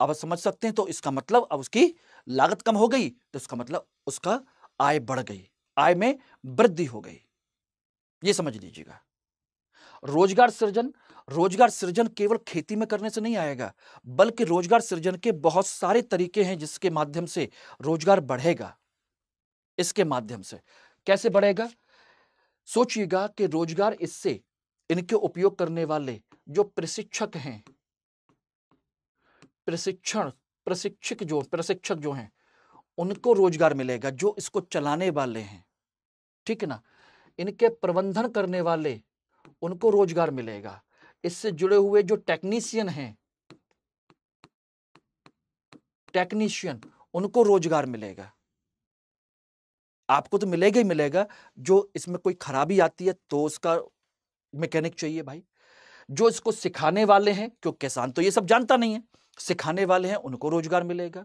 अब समझ सकते हैं तो इसका मतलब अब उसकी लागत कम हो गई तो इसका मतलब उसका आय बढ़ गई आय में वृद्धि हो गई ये समझ लीजिएगा रोजगार सृजन रोजगार सृजन केवल खेती में करने से नहीं आएगा बल्कि रोजगार सृजन के बहुत सारे तरीके हैं जिसके माध्यम से रोजगार बढ़ेगा इसके माध्यम से कैसे बढ़ेगा सोचिएगा कि रोजगार इससे इनके उपयोग करने वाले जो प्रशिक्षक हैं प्रशिक्षण प्रशिक्षक जो प्रशिक्षक जो हैं उनको रोजगार मिलेगा जो इसको चलाने वाले हैं ठीक है ना इनके प्रबंधन करने वाले उनको रोजगार मिलेगा इससे जुड़े हुए जो टेक्नीशियन हैं टेक्नीशियन उनको रोजगार मिलेगा आपको तो मिलेगा ही मिलेगा जो इसमें कोई खराबी आती है तो उसका मैकेनिक चाहिए भाई जो इसको सिखाने वाले हैं क्योंकि किसान तो ये सब जानता नहीं है सिखाने वाले हैं उनको रोजगार मिलेगा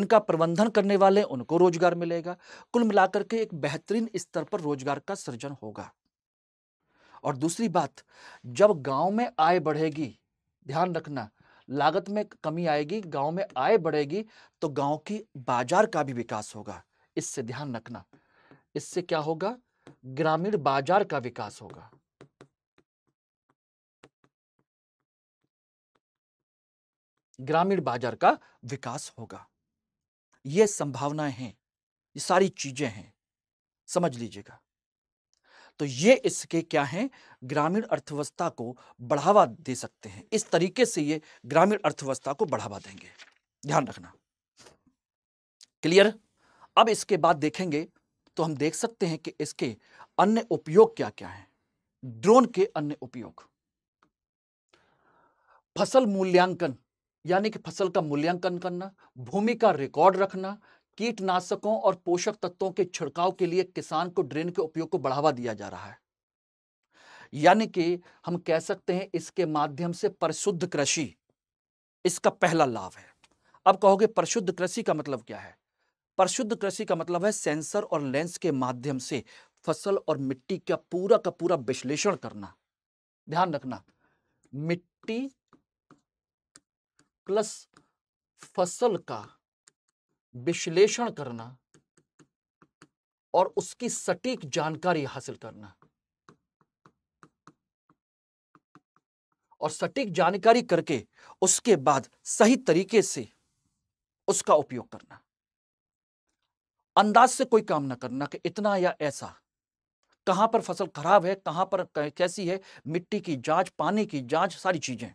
इनका प्रबंधन करने वाले उनको रोजगार मिलेगा कुल मिलाकर के एक बेहतरीन स्तर पर रोजगार का सृजन होगा और दूसरी बात जब गांव में आय बढ़ेगी ध्यान रखना लागत में कमी आएगी गांव में आय बढ़ेगी तो गांव की बाजार का भी विकास होगा इससे ध्यान रखना इससे क्या होगा ग्रामीण बाजार का विकास होगा ग्रामीण बाजार का विकास होगा ये संभावनाएं हैं ये सारी चीजें हैं समझ लीजिएगा तो ये इसके क्या हैं ग्रामीण अर्थव्यवस्था को बढ़ावा दे सकते हैं इस तरीके से ये ग्रामीण अर्थव्यवस्था को बढ़ावा देंगे ध्यान रखना क्लियर अब इसके बाद देखेंगे तो हम देख सकते हैं कि इसके अन्य उपयोग क्या क्या हैं ड्रोन के अन्य उपयोग फसल मूल्यांकन यानी कि फसल का मूल्यांकन करना भूमि का रिकॉर्ड रखना कीटनाशकों और पोषक तत्वों के छिड़काव के लिए किसान को ड्रेन के उपयोग को बढ़ावा दिया जा रहा है यानी कि हम कह सकते हैं इसके माध्यम से परिशुद्ध कृषि इसका पहला लाभ है अब कहोगे परिशुद्ध कृषि का मतलब क्या है परिशुद्ध कृषि का मतलब है सेंसर और लेंस के माध्यम से फसल और मिट्टी का पूरा का पूरा विश्लेषण करना ध्यान रखना मिट्टी प्लस फसल का विश्लेषण करना और उसकी सटीक जानकारी हासिल करना और सटीक जानकारी करके उसके बाद सही तरीके से उसका उपयोग करना अंदाज से कोई काम ना करना कि इतना या ऐसा कहां पर फसल खराब है कहां पर कैसी है मिट्टी की जांच पानी की जांच सारी चीजें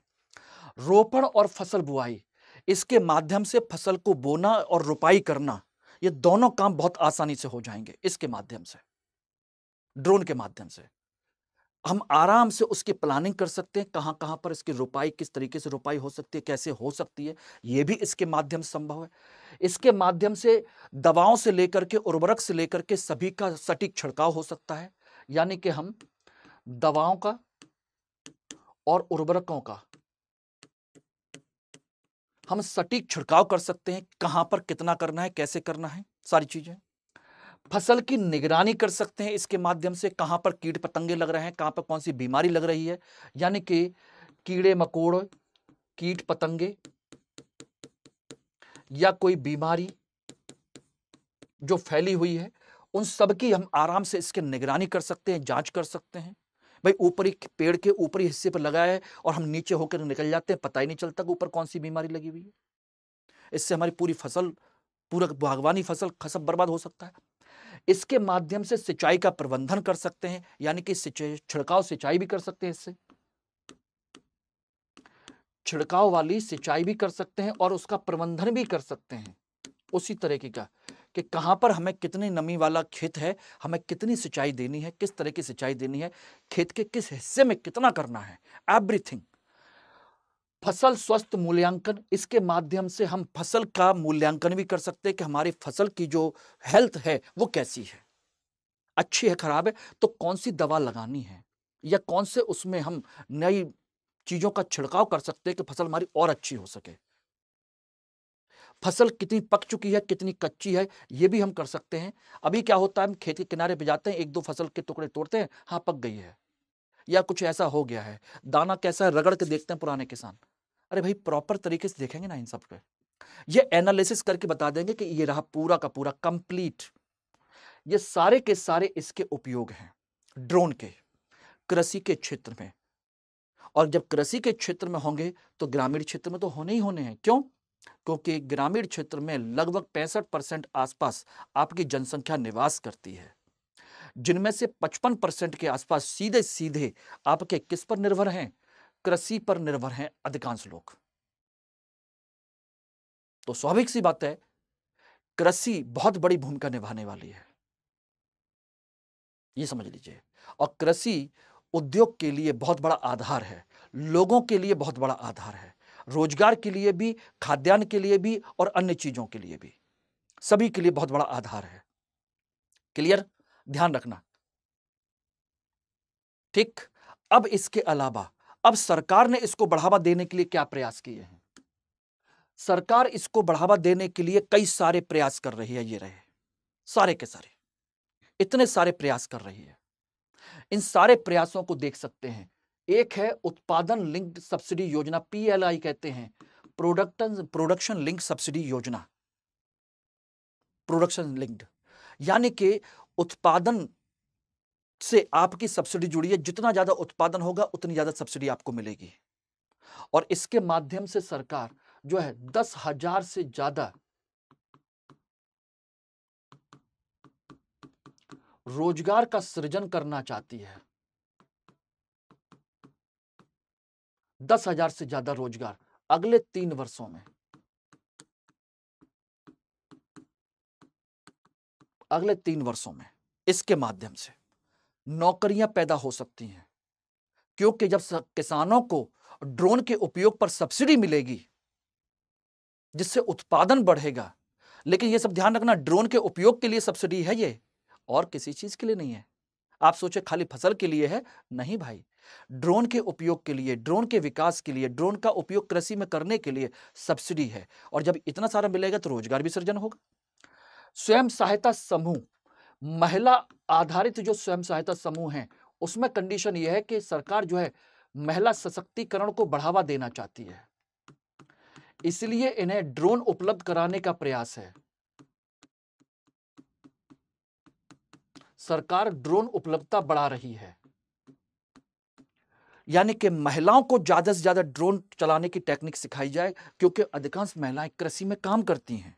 रोपण और फसल बुआई इसके माध्यम से फसल को बोना और रोपाई करना ये दोनों काम बहुत आसानी से हो जाएंगे इसके माध्यम से ड्रोन के माध्यम से हम आराम से उसकी प्लानिंग कर सकते हैं कहाँ कहाँ पर इसकी रोपाई किस तरीके से रोपाई हो सकती है कैसे हो सकती है ये भी इसके माध्यम संभव है इसके माध्यम से दवाओं से लेकर के उर्वरक से लेकर के सभी का सटीक छिड़काव हो सकता है यानी कि हम दवाओं का और उर्वरकों का हम सटीक छिड़काव कर सकते हैं कहाँ पर कितना करना है कैसे करना है सारी चीज़ें फसल की निगरानी कर सकते हैं इसके माध्यम से कहाँ पर कीट पतंगे लग रहे हैं कहाँ पर कौन सी बीमारी लग रही है यानी कि कीड़े मकोड़ कीट पतंगे या कोई बीमारी जो फैली हुई है उन सब की हम आराम से इसके निगरानी कर सकते हैं जांच कर सकते हैं भाई ऊपरी पेड़ के ऊपरी हिस्से पर लगा है और हम नीचे होकर निकल जाते हैं पता ही नहीं चलता कि ऊपर कौन सी बीमारी लगी हुई है इससे हमारी पूरी फसल पूरा बागवानी फसल खसब बर्बाद हो सकता है इसके माध्यम से सिंचाई का प्रबंधन कर सकते हैं यानी कि छिड़काव सिंचाई भी कर सकते हैं इससे छिड़काव वाली सिंचाई भी कर सकते हैं और उसका प्रबंधन भी कर सकते हैं उसी तरीके का कि कहाँ पर हमें कितनी नमी वाला खेत है हमें कितनी सिंचाई देनी है किस तरह की सिंचाई देनी है खेत के किस हिस्से में कितना करना है एवरीथिंग फसल स्वस्थ मूल्यांकन इसके माध्यम से हम फसल का मूल्यांकन भी कर सकते हैं कि हमारी फसल की जो हेल्थ है वो कैसी है अच्छी है खराब है तो कौन सी दवा लगानी है या कौन से उसमें हम नई चीज़ों का छिड़काव कर सकते हैं कि फसल हमारी और अच्छी हो सके फसल कितनी पक चुकी है कितनी कच्ची है ये भी हम कर सकते हैं अभी क्या होता है हम खेत के किनारे पे जाते हैं एक दो फसल के टुकड़े तोड़ते हैं हाँ पक गई है या कुछ ऐसा हो गया है दाना कैसा है रगड़ के देखते हैं पुराने किसान अरे भाई प्रॉपर तरीके से देखेंगे ना इन सब पे ये एनालिसिस करके बता देंगे कि ये रहा पूरा का पूरा कंप्लीट ये सारे के सारे इसके उपयोग हैं ड्रोन के कृषि के क्षेत्र में और जब कृषि के क्षेत्र में होंगे तो ग्रामीण क्षेत्र में तो होने ही होने हैं क्यों क्योंकि ग्रामीण क्षेत्र में लगभग पैंसठ परसेंट आसपास आपकी जनसंख्या निवास करती है जिनमें से 55 परसेंट के आसपास सीधे सीधे आपके किस पर निर्भर हैं कृषि पर निर्भर हैं अधिकांश लोग तो स्वाभाविक सी बात है कृषि बहुत बड़ी भूमिका निभाने वाली है ये समझ लीजिए और कृषि उद्योग के लिए बहुत बड़ा आधार है लोगों के लिए बहुत बड़ा आधार है रोजगार के लिए भी खाद्यान्न के लिए भी और अन्य चीज़ों के लिए भी सभी के लिए बहुत बड़ा आधार है क्लियर ध्यान रखना ठीक अब इसके अलावा अब सरकार ने इसको बढ़ावा देने के लिए क्या प्रयास किए हैं सरकार इसको बढ़ावा देने के लिए कई सारे प्रयास कर रही है ये रहे सारे के सारे इतने सारे प्रयास कर रही है इन सारे प्रयासों को देख सकते हैं एक है उत्पादन लिंक्ड सब्सिडी योजना पीएलआई कहते हैं प्रोडक्ट प्रोडक्शन लिंक सब्सिडी योजना प्रोडक्शन लिंक्ड यानी कि उत्पादन से आपकी सब्सिडी जुड़ी है जितना ज़्यादा उत्पादन होगा उतनी ज़्यादा सब्सिडी आपको मिलेगी और इसके माध्यम से सरकार जो है दस हजार से ज़्यादा रोजगार का सृजन करना चाहती है दस हजार से ज्यादा रोजगार अगले तीन वर्षों में अगले तीन वर्षों में इसके माध्यम से नौकरियां पैदा हो सकती हैं क्योंकि जब किसानों को ड्रोन के उपयोग पर सब्सिडी मिलेगी जिससे उत्पादन बढ़ेगा लेकिन यह सब ध्यान रखना ड्रोन के उपयोग के लिए सब्सिडी है ये और किसी चीज के लिए नहीं है आप सोचे खाली फसल के लिए है नहीं भाई ड्रोन के उपयोग के लिए ड्रोन के विकास के लिए ड्रोन का उपयोग कृषि में करने के लिए सब्सिडी है और जब इतना सारा मिलेगा तो रोजगार भी सृजन होगा स्वयं सहायता समूह महिला आधारित जो स्वयं सहायता समूह है उसमें कंडीशन यह है कि सरकार जो है महिला सशक्तिकरण को बढ़ावा देना चाहती है इसलिए इन्हें ड्रोन उपलब्ध कराने का प्रयास है सरकार ड्रोन उपलब्धता बढ़ा रही है यानी कि महिलाओं को ज़्यादा से ज़्यादा ड्रोन चलाने की टेक्निक सिखाई जाए क्योंकि अधिकांश महिलाएं कृषि में काम करती हैं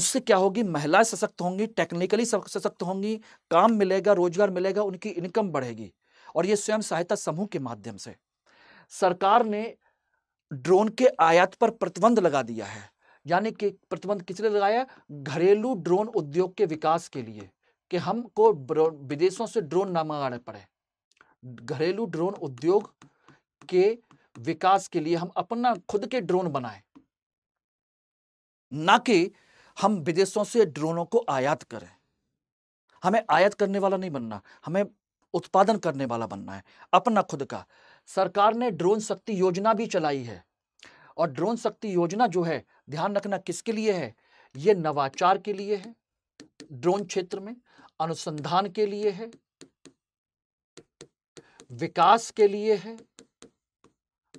उससे क्या होगी महिलाएं सशक्त होंगी टेक्निकली सशक्त होंगी काम मिलेगा रोजगार मिलेगा उनकी इनकम बढ़ेगी और ये स्वयं सहायता समूह के माध्यम से सरकार ने ड्रोन के आयात पर प्रतिबंध लगा दिया है यानी कि प्रतिबंध किसने लगाया घरेलू ड्रोन उद्योग के विकास के लिए कि हमको विदेशों से ड्रोन ना मंगाने पड़े घरेलू ड्रोन उद्योग के विकास के लिए हम अपना खुद के ड्रोन बनाए ना कि हम विदेशों से ड्रोनों को आयात करें हमें आयात करने वाला नहीं बनना हमें उत्पादन करने वाला बनना है अपना खुद का सरकार ने ड्रोन शक्ति योजना भी चलाई है और ड्रोन शक्ति योजना जो है ध्यान रखना किसके लिए है ये नवाचार के लिए है ड्रोन क्षेत्र में अनुसंधान के लिए है विकास के लिए है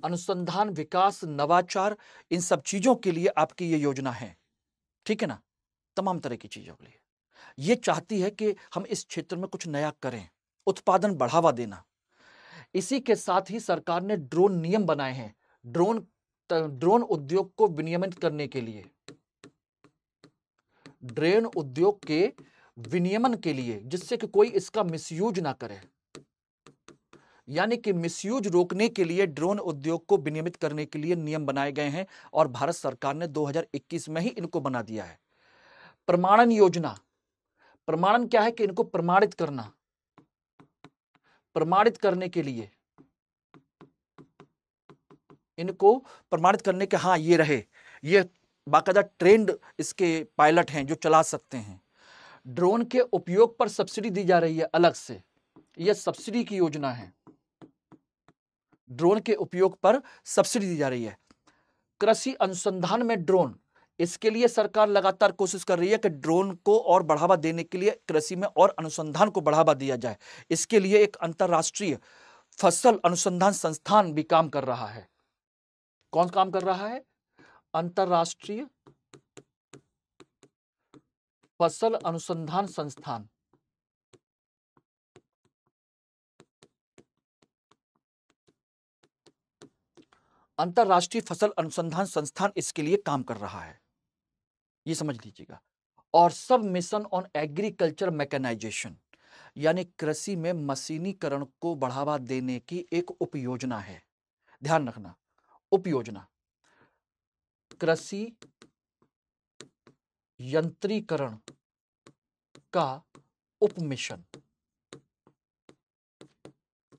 अनुसंधान विकास नवाचार इन सब चीजों के लिए आपकी ये योजना है ठीक है ना तमाम तरह की चीजों के लिए ये चाहती है कि हम इस क्षेत्र में कुछ नया करें उत्पादन बढ़ावा देना इसी के साथ ही सरकार ने ड्रोन नियम बनाए हैं ड्रोन ड्रोन उद्योग को विनियमित करने के लिए ड्रेन उद्योग के विनियमन के लिए जिससे कि कोई इसका मिसयूज ना करे यानी कि मिसयूज रोकने के लिए ड्रोन उद्योग को विनियमित करने के लिए नियम बनाए गए हैं और भारत सरकार ने 2021 में ही इनको बना दिया है प्रमाणन योजना प्रमाणन क्या है कि इनको प्रमाणित करना प्रमाणित करने के लिए इनको प्रमाणित करने के हाँ ये रहे ये बाकायदा ट्रेंड इसके पायलट हैं जो चला सकते हैं ड्रोन के उपयोग पर सब्सिडी दी जा रही है अलग से यह सब्सिडी की योजना है ड्रोन के उपयोग पर सब्सिडी दी जा रही है कृषि अनुसंधान में ड्रोन इसके लिए सरकार लगातार कोशिश कर रही है कि ड्रोन को और बढ़ावा देने के लिए कृषि में और अनुसंधान को बढ़ावा दिया जाए इसके लिए एक अंतर्राष्ट्रीय फसल अनुसंधान संस्थान भी काम कर रहा है कौन काम कर रहा है अंतरराष्ट्रीय फसल अनुसंधान संस्थान अंतरराष्ट्रीय फसल अनुसंधान संस्थान इसके लिए काम कर रहा है ये समझ लीजिएगा और सब मिशन ऑन एग्रीकल्चर मैकेनाइजेशन यानी कृषि में मशीनीकरण को बढ़ावा देने की एक उपयोजना है ध्यान रखना उपयोजना कृषि यंत्रीकरण का उपमिशन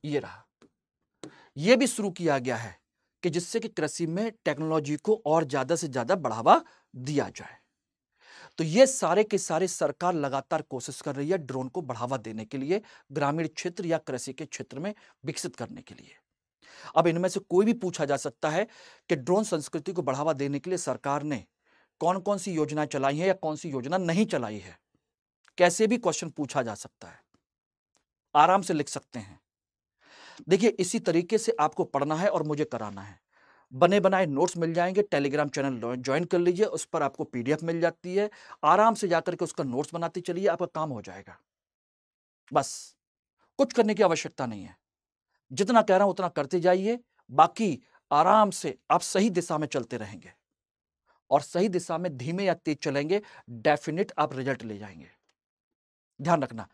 ये रहा यह भी शुरू किया गया है कि जिससे कि कृषि में टेक्नोलॉजी को और ज्यादा से ज्यादा बढ़ावा दिया जाए तो ये सारे के सारे सरकार लगातार कोशिश कर रही है ड्रोन को बढ़ावा देने के लिए ग्रामीण क्षेत्र या कृषि के क्षेत्र में विकसित करने के लिए अब इनमें से कोई भी पूछा जा सकता है कि ड्रोन संस्कृति को बढ़ावा देने के लिए सरकार ने कौन कौन सी योजना चलाई है या कौन सी योजना नहीं चलाई है कैसे भी क्वेश्चन पूछा जा सकता है आराम से लिख सकते हैं देखिए इसी तरीके से आपको पढ़ना है और मुझे कराना है बने बनाए नोट्स मिल जाएंगे टेलीग्राम चैनल ज्वाइन कर लीजिए उस पर आपको पीडीएफ मिल जाती है आराम से जाकर के उसका नोट्स बनाते चलिए आपका काम हो जाएगा बस कुछ करने की आवश्यकता नहीं है जितना कह रहा हूं उतना करते जाइए बाकी आराम से आप सही दिशा में चलते रहेंगे और सही दिशा में धीमे या तेज चलेंगे डेफिनेट आप रिजल्ट ले जाएंगे ध्यान रखना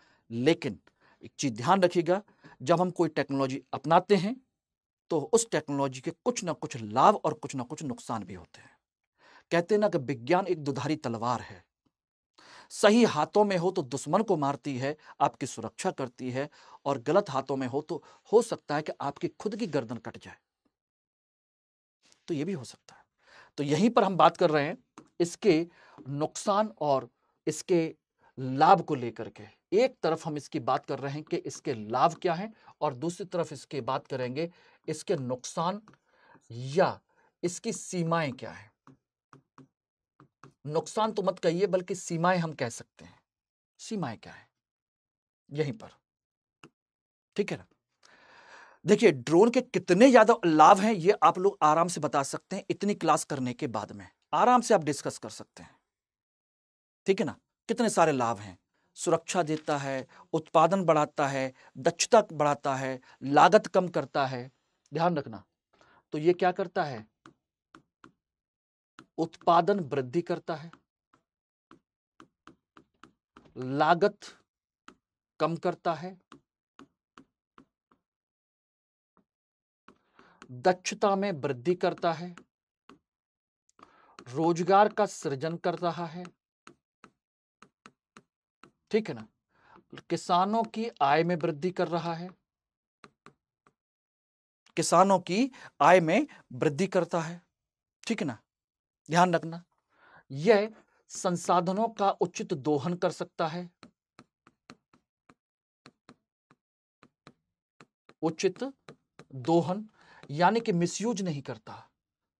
लेकिन एक चीज ध्यान रखिएगा जब हम कोई टेक्नोलॉजी अपनाते हैं तो उस टेक्नोलॉजी के कुछ ना कुछ लाभ और कुछ ना कुछ नुकसान भी होते हैं कहते हैं ना कि विज्ञान एक दुधारी तलवार है सही हाथों में हो तो दुश्मन को मारती है आपकी सुरक्षा करती है और गलत हाथों में हो तो हो सकता है कि आपकी खुद की गर्दन कट जाए तो यह भी हो सकता है तो यहीं पर हम बात कर रहे हैं इसके नुकसान और इसके लाभ को लेकर के एक तरफ हम इसकी बात कर रहे हैं कि इसके लाभ क्या हैं और दूसरी तरफ इसके बात करेंगे इसके नुकसान या इसकी सीमाएं क्या है नुकसान तो मत कहिए बल्कि सीमाएं हम कह सकते हैं सीमाएं क्या है यहीं पर ठीक है ना देखिए ड्रोन के कितने ज़्यादा लाभ हैं ये आप लोग आराम से बता सकते हैं इतनी क्लास करने के बाद में आराम से आप डिस्कस कर सकते हैं ठीक है ना कितने सारे लाभ हैं सुरक्षा देता है उत्पादन बढ़ाता है दक्षता बढ़ाता है लागत कम करता है ध्यान रखना तो ये क्या करता है उत्पादन वृद्धि करता है लागत कम करता है दक्षता में वृद्धि करता है रोजगार का सृजन कर रहा है ठीक है ना किसानों की आय में वृद्धि कर रहा है किसानों की आय में वृद्धि करता है ठीक है ना ध्यान रखना यह संसाधनों का उचित दोहन कर सकता है उचित दोहन यानी कि मिसयूज नहीं करता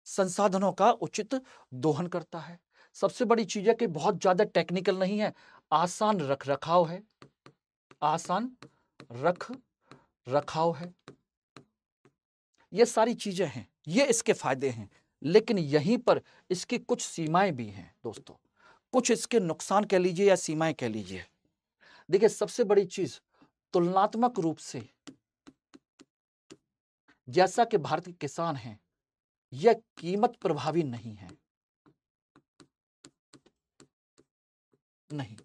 संसाधनों का उचित दोहन करता है सबसे बड़ी चीज है कि बहुत ज्यादा टेक्निकल नहीं है आसान रख रखाव है आसान रख रखाव है ये सारी चीजें हैं ये इसके फायदे हैं लेकिन यहीं पर इसकी कुछ सीमाएं भी हैं दोस्तों कुछ इसके नुकसान कह लीजिए या सीमाएं कह लीजिए देखिए सबसे बड़ी चीज तुलनात्मक रूप से जैसा कि भारत के किसान हैं यह कीमत प्रभावी नहीं है नहीं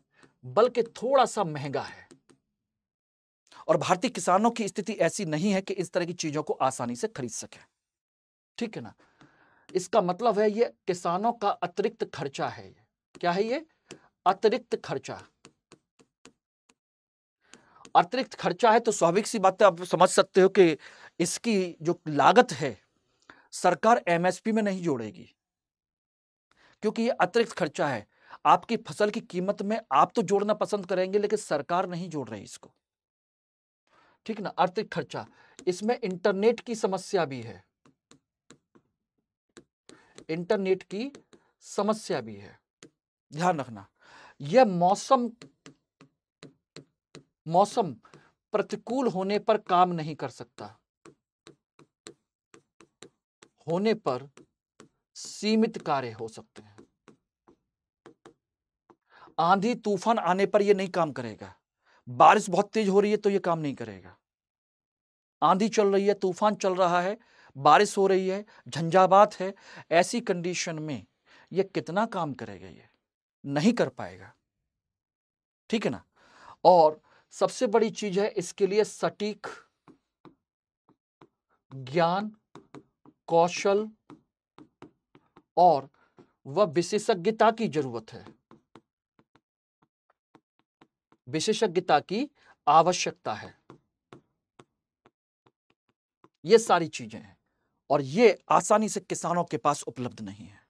बल्कि थोड़ा सा महंगा है और भारतीय किसानों की स्थिति ऐसी नहीं है कि इस तरह की चीजों को आसानी से खरीद सके ठीक है ना इसका मतलब है ये किसानों का अतिरिक्त खर्चा है क्या है ये अतिरिक्त खर्चा अतिरिक्त खर्चा है तो स्वाभाविक सी बात है आप समझ सकते हो कि इसकी जो लागत है सरकार एमएसपी में नहीं जोड़ेगी क्योंकि ये अतिरिक्त खर्चा है आपकी फसल की कीमत में आप तो जोड़ना पसंद करेंगे लेकिन सरकार नहीं जोड़ रही इसको ठीक ना अतिरिक्त खर्चा इसमें इंटरनेट की समस्या भी है इंटरनेट की समस्या भी है ध्यान रखना यह मौसम मौसम प्रतिकूल होने पर काम नहीं कर सकता होने पर सीमित कार्य हो सकते हैं आंधी तूफान आने पर यह नहीं काम करेगा बारिश बहुत तेज हो रही है तो यह काम नहीं करेगा आंधी चल रही है तूफान चल रहा है बारिश हो रही है झंझावात है ऐसी कंडीशन में यह कितना काम करेगा यह नहीं कर पाएगा ठीक है ना और सबसे बड़ी चीज है इसके लिए सटीक ज्ञान कौशल और वह विशेषज्ञता की जरूरत है विशेषज्ञता की आवश्यकता है ये सारी चीजें हैं और ये आसानी से किसानों के पास उपलब्ध नहीं है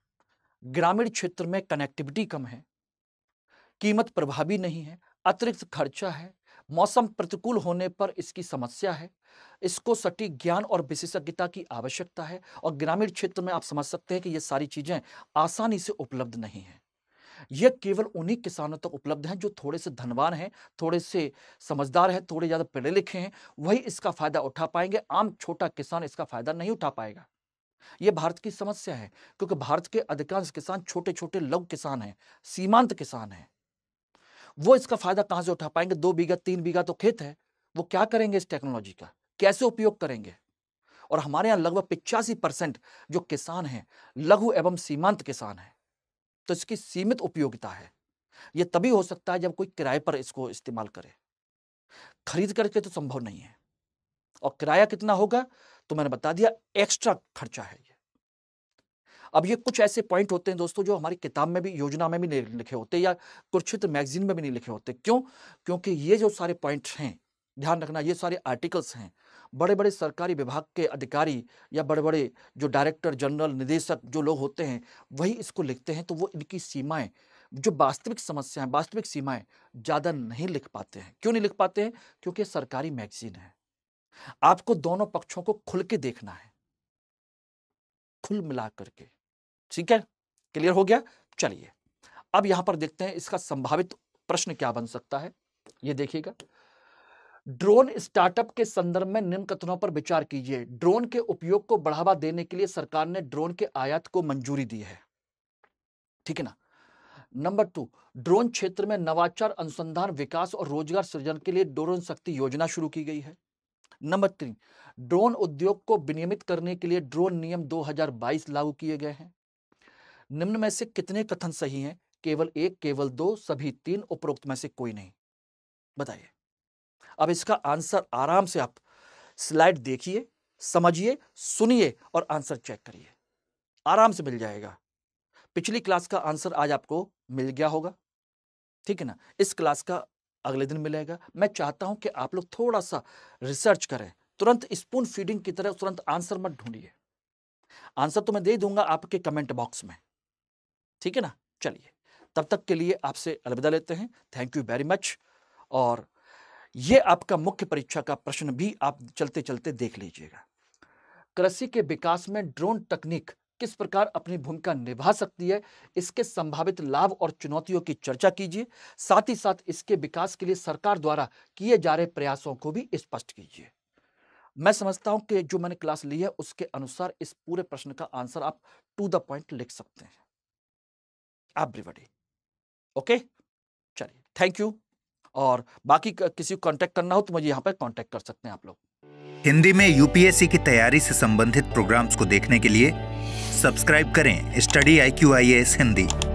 ग्रामीण क्षेत्र में कनेक्टिविटी कम है कीमत प्रभावी नहीं है अतिरिक्त खर्चा है मौसम प्रतिकूल होने पर इसकी समस्या है इसको सटीक ज्ञान और विशेषज्ञता की आवश्यकता है और ग्रामीण क्षेत्र में आप समझ सकते हैं कि ये सारी चीज़ें आसानी से उपलब्ध नहीं है ये केवल उन्हीं किसानों तक तो उपलब्ध हैं जो थोड़े से धनवान हैं थोड़े से समझदार हैं थोड़े ज़्यादा पढ़े लिखे हैं वही इसका फ़ायदा उठा पाएंगे आम छोटा किसान इसका फ़ायदा नहीं उठा पाएगा ये भारत की समस्या है क्योंकि भारत के अधिकांश किसान छोटे छोटे लघु किसान हैं सीमांत किसान हैं वो इसका फायदा कहाँ से उठा पाएंगे दो बीघा तीन बीघा तो खेत है वो क्या करेंगे इस टेक्नोलॉजी का कैसे उपयोग करेंगे और हमारे यहाँ लगभग पिचासी परसेंट जो किसान हैं लघु एवं सीमांत किसान हैं तो इसकी सीमित उपयोगिता है ये तभी हो सकता है जब कोई किराए पर इसको इस्तेमाल करे खरीद करके तो संभव नहीं है और किराया कितना होगा तो मैंने बता दिया एक्स्ट्रा खर्चा है ये अब ये कुछ ऐसे पॉइंट होते हैं दोस्तों जो हमारी किताब में भी योजना में भी नहीं लिखे होते या कुरुक्षेत्र मैगजीन में भी नहीं लिखे होते क्यों क्योंकि ये जो सारे पॉइंट हैं ध्यान रखना ये सारे आर्टिकल्स हैं बड़े बड़े सरकारी विभाग के अधिकारी या बड़े बड़े जो डायरेक्टर जनरल निदेशक जो लोग होते हैं वही इसको लिखते हैं तो वो इनकी सीमाएं जो वास्तविक समस्याएं वास्तविक सीमाएं ज़्यादा नहीं लिख पाते हैं क्यों नहीं लिख पाते हैं क्योंकि सरकारी मैगजीन है आपको दोनों पक्षों को खुल के देखना है खुल मिला करके ठीक है क्लियर हो गया चलिए अब यहां पर देखते हैं इसका संभावित प्रश्न क्या बन सकता है ये देखिएगा ड्रोन स्टार्टअप के संदर्भ में निम्न कथनों पर विचार कीजिए ड्रोन के उपयोग को बढ़ावा देने के लिए सरकार ने ड्रोन के आयात को मंजूरी दी है ठीक है ना नंबर टू ड्रोन क्षेत्र में नवाचार अनुसंधान विकास और रोजगार सृजन के लिए ड्रोन शक्ति योजना शुरू की गई है नंबर तीन ड्रोन उद्योग को विनियमित करने के लिए ड्रोन नियम 2022 लागू किए गए हैं निम्न में से कितने कथन सही हैं केवल एक केवल दो सभी तीन उपरोक्त में से कोई नहीं बताइए अब इसका आंसर आराम से आप स्लाइड देखिए समझिए सुनिए और आंसर चेक करिए आराम से मिल जाएगा पिछली क्लास का आंसर आज आपको मिल गया होगा ठीक है ना इस क्लास का अगले दिन मिलेगा मैं चाहता हूं कि आप लोग थोड़ा सा रिसर्च करें तुरंत स्पून फीडिंग की तरह तुरंत आंसर मत ढूंढिए आंसर तो मैं दे दूंगा आपके कमेंट बॉक्स में ठीक है ना चलिए तब तक के लिए आपसे अलविदा लेते हैं थैंक यू वेरी मच और ये आपका मुख्य परीक्षा का प्रश्न भी आप चलते चलते देख लीजिएगा कृषि के विकास में ड्रोन तकनीक किस प्रकार अपनी भूमिका निभा सकती है इसके संभावित लाभ और चुनौतियों की चर्चा कीजिए साथ ही साथ इसके विकास के लिए सरकार द्वारा किए जा रहे प्रयासों को भी स्पष्ट कीजिए मैं समझता हूं कि जो मैंने क्लास ली है उसके अनुसार इस पूरे प्रश्न का आंसर आप टू द पॉइंट लिख सकते हैं एवरीबडी ओके चलिए थैंक यू और बाकी किसी को कांटेक्ट करना हो तो मुझे यहाँ पर कांटेक्ट कर सकते हैं आप लोग हिंदी में यूपीएससी की तैयारी से संबंधित प्रोग्राम्स को देखने के लिए सब्सक्राइब करें study I Q I S Hindi